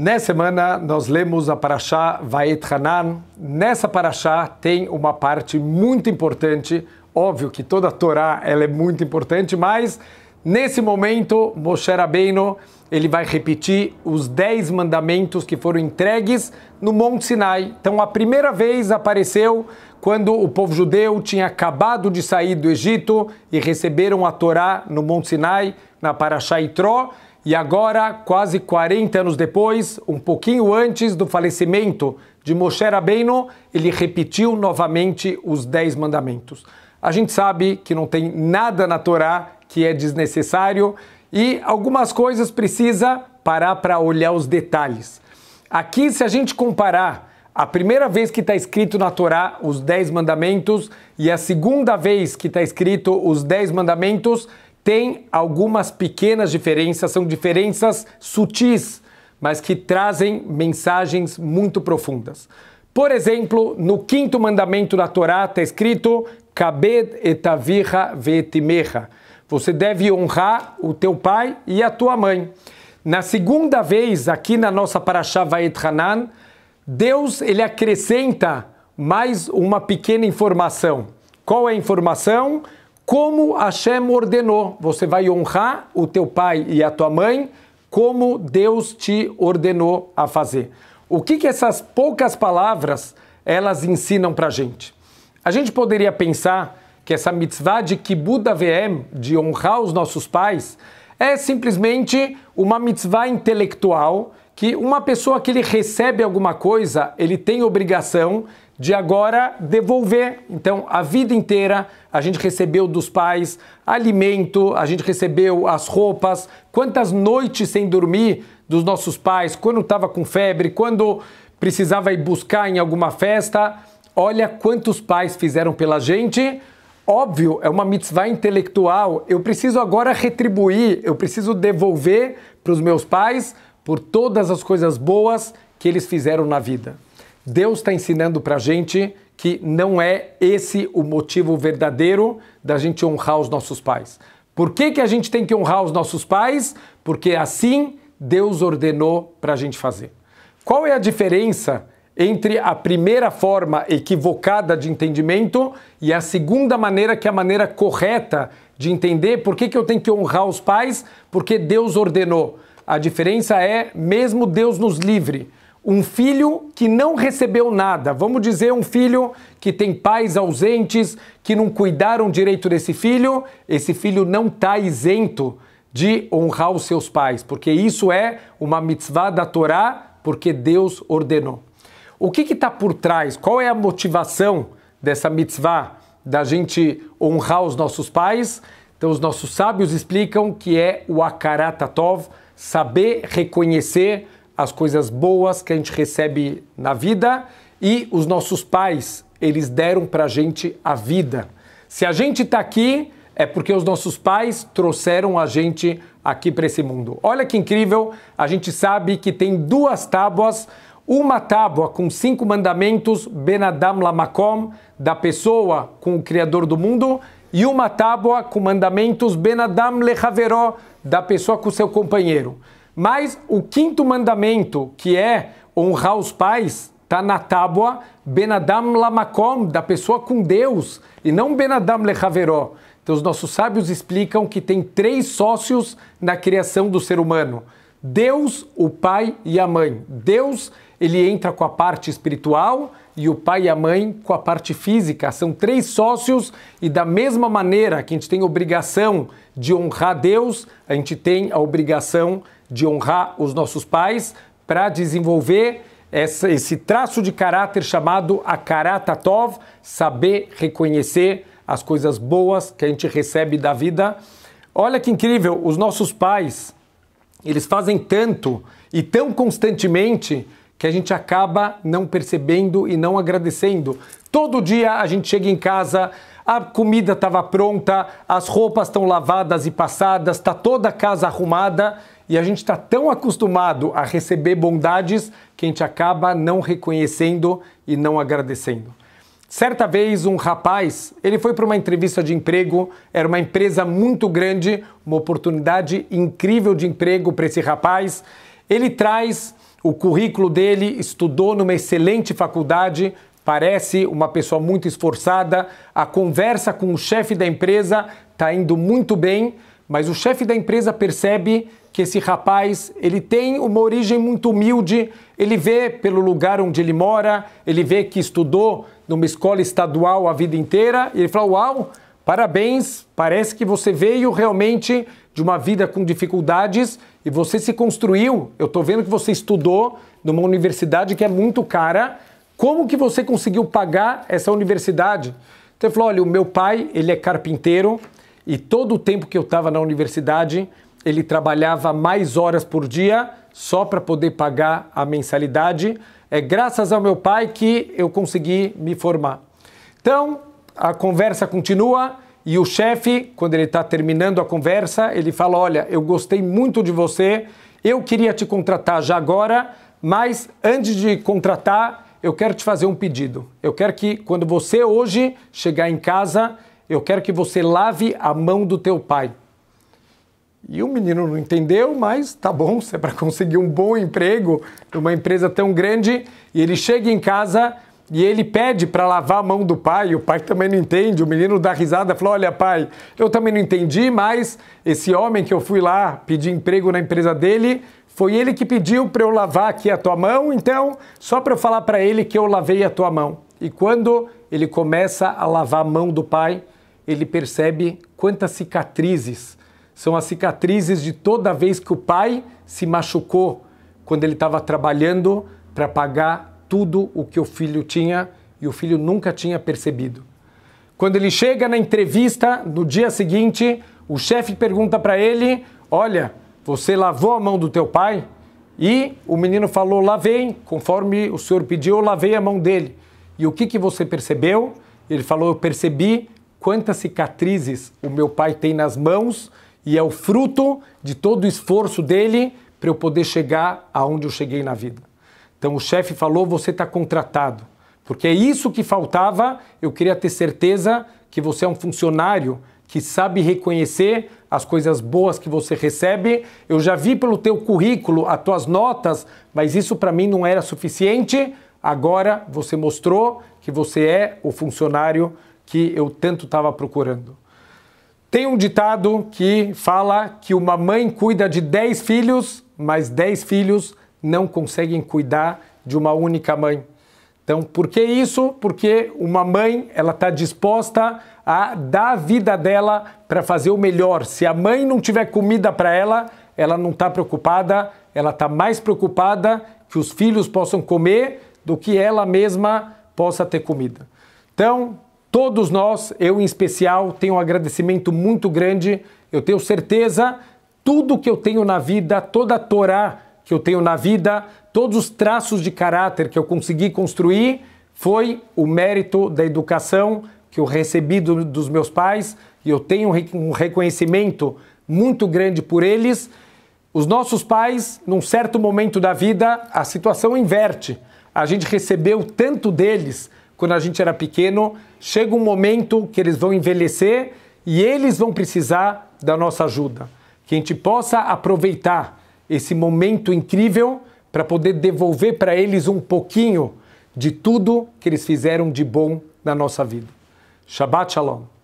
Nessa semana nós lemos a Parashá Vaet Hanan. Nessa Parashá tem uma parte muito importante. Óbvio que toda a Torá ela é muito importante, mas nesse momento Moshe Rabbeinu ele vai repetir os dez mandamentos que foram entregues no Monte Sinai. Então a primeira vez apareceu quando o povo judeu tinha acabado de sair do Egito e receberam a Torá no Monte Sinai, na Parashá Itró. E agora, quase 40 anos depois, um pouquinho antes do falecimento de Moshe Rabbeinu, ele repetiu novamente os Dez Mandamentos. A gente sabe que não tem nada na Torá que é desnecessário e algumas coisas precisa parar para olhar os detalhes. Aqui, se a gente comparar a primeira vez que está escrito na Torá os Dez Mandamentos e a segunda vez que está escrito os Dez Mandamentos, tem algumas pequenas diferenças, são diferenças sutis, mas que trazem mensagens muito profundas. Por exemplo, no quinto mandamento da Torá está escrito: Kabed etaviha veetimecha. Você deve honrar o teu pai e a tua mãe. Na segunda vez, aqui na nossa Parashá Vaet Hanan, Deus ele acrescenta mais uma pequena informação. Qual é a informação? como Hashem ordenou. Você vai honrar o teu pai e a tua mãe como Deus te ordenou a fazer. O que, que essas poucas palavras elas ensinam para a gente? A gente poderia pensar que essa mitzvah de Kibud VM, de honrar os nossos pais, é simplesmente uma mitzvah intelectual que uma pessoa que ele recebe alguma coisa, ele tem obrigação de agora devolver. Então, a vida inteira a gente recebeu dos pais alimento, a gente recebeu as roupas, quantas noites sem dormir dos nossos pais, quando estava com febre, quando precisava ir buscar em alguma festa. Olha quantos pais fizeram pela gente. Óbvio, é uma mitzvah intelectual. Eu preciso agora retribuir, eu preciso devolver para os meus pais por todas as coisas boas que eles fizeram na vida. Deus está ensinando para a gente que não é esse o motivo verdadeiro da gente honrar os nossos pais. Por que, que a gente tem que honrar os nossos pais? Porque assim Deus ordenou para a gente fazer. Qual é a diferença entre a primeira forma equivocada de entendimento e a segunda maneira, que é a maneira correta de entender por que, que eu tenho que honrar os pais? Porque Deus ordenou. A diferença é, mesmo Deus nos livre, um filho que não recebeu nada, vamos dizer um filho que tem pais ausentes, que não cuidaram direito desse filho, esse filho não está isento de honrar os seus pais, porque isso é uma mitzvah da Torá, porque Deus ordenou. O que está por trás? Qual é a motivação dessa mitzvah da gente honrar os nossos pais? Então, os nossos sábios explicam que é o akaratatov, saber reconhecer as coisas boas que a gente recebe na vida e os nossos pais, eles deram para a gente a vida. Se a gente está aqui, é porque os nossos pais trouxeram a gente aqui para esse mundo. Olha que incrível, a gente sabe que tem duas tábuas, uma tábua com cinco mandamentos, Benadam Lamakom, da pessoa com o Criador do mundo, e uma tábua com mandamentos, Benadam Lechaveró, da pessoa com seu companheiro. Mas o quinto mandamento, que é honrar os pais, está na tábua Benadam Lamakom, da pessoa com Deus, e não Benadam Lechaveró. Então, os nossos sábios explicam que tem três sócios na criação do ser humano: Deus, o pai e a mãe. Deus, ele entra com a parte espiritual, e o pai e a mãe com a parte física. São três sócios e, da mesma maneira que a gente tem obrigação de honrar Deus, a gente tem a obrigação de honrar os nossos pais para desenvolver essa, esse traço de caráter chamado a saber reconhecer as coisas boas que a gente recebe da vida. Olha que incrível, os nossos pais, eles fazem tanto e tão constantemente que a gente acaba não percebendo e não agradecendo. Todo dia a gente chega em casa, a comida estava pronta, as roupas estão lavadas e passadas, está toda a casa arrumada e a gente está tão acostumado a receber bondades que a gente acaba não reconhecendo e não agradecendo. Certa vez, um rapaz, ele foi para uma entrevista de emprego, era uma empresa muito grande, uma oportunidade incrível de emprego para esse rapaz. Ele traz o currículo dele estudou numa excelente faculdade, parece uma pessoa muito esforçada. A conversa com o chefe da empresa está indo muito bem, mas o chefe da empresa percebe que esse rapaz ele tem uma origem muito humilde. Ele vê pelo lugar onde ele mora, ele vê que estudou numa escola estadual a vida inteira e ele fala: "Uau, parabéns! Parece que você veio realmente de uma vida com dificuldades e você se construiu. Eu estou vendo que você estudou numa universidade que é muito cara. Como que você conseguiu pagar essa universidade? Então ele falou: olha, o meu pai ele é carpinteiro e todo o tempo que eu estava na universidade ele trabalhava mais horas por dia só para poder pagar a mensalidade. É graças ao meu pai que eu consegui me formar. Então, a conversa continua. E o chefe, quando ele está terminando a conversa, ele fala: Olha, eu gostei muito de você, eu queria te contratar já agora, mas antes de contratar, eu quero te fazer um pedido. Eu quero que quando você hoje chegar em casa, eu quero que você lave a mão do teu pai. E o menino não entendeu, mas tá bom, se é para conseguir um bom emprego numa empresa tão grande, e ele chega em casa e ele pede para lavar a mão do pai, o pai também não entende. O menino dá risada, fala: Olha, pai, eu também não entendi, mas esse homem que eu fui lá pedir emprego na empresa dele, foi ele que pediu para eu lavar aqui a tua mão, então só para eu falar para ele que eu lavei a tua mão. E quando ele começa a lavar a mão do pai, ele percebe quantas cicatrizes são as cicatrizes de toda vez que o pai se machucou quando ele estava trabalhando para pagar tudo o que o filho tinha e o filho nunca tinha percebido. Quando ele chega na entrevista, no dia seguinte, o chefe pergunta para ele: Olha, você lavou a mão do teu pai? E o menino falou: Lavei, conforme o senhor pediu, eu lavei a mão dele. E o que, que você percebeu? Ele falou: Eu percebi quantas cicatrizes o meu pai tem nas mãos e é o fruto de todo o esforço dele para eu poder chegar aonde eu cheguei na vida. Então o chefe falou: você está contratado. Porque é isso que faltava. Eu queria ter certeza que você é um funcionário que sabe reconhecer as coisas boas que você recebe. Eu já vi pelo teu currículo, as tuas notas, mas isso para mim não era suficiente. Agora você mostrou que você é o funcionário que eu tanto estava procurando. Tem um ditado que fala que uma mãe cuida de 10 filhos, mas 10 filhos não conseguem cuidar de uma única mãe. Então, por que isso? Porque uma mãe ela está disposta a dar a vida dela para fazer o melhor. Se a mãe não tiver comida para ela, ela não está preocupada, ela está mais preocupada que os filhos possam comer do que ela mesma possa ter comida. Então, todos nós, eu em especial, tenho um agradecimento muito grande. Eu tenho certeza, tudo que eu tenho na vida, toda a Torá que eu tenho na vida, todos os traços de caráter que eu consegui construir, foi o mérito da educação que eu recebi do, dos meus pais e eu tenho um reconhecimento muito grande por eles. Os nossos pais, num certo momento da vida, a situação inverte. A gente recebeu tanto deles quando a gente era pequeno, chega um momento que eles vão envelhecer e eles vão precisar da nossa ajuda. Que a gente possa aproveitar esse momento incrível para poder devolver para eles um pouquinho de tudo que eles fizeram de bom na nossa vida. Shabbat Shalom.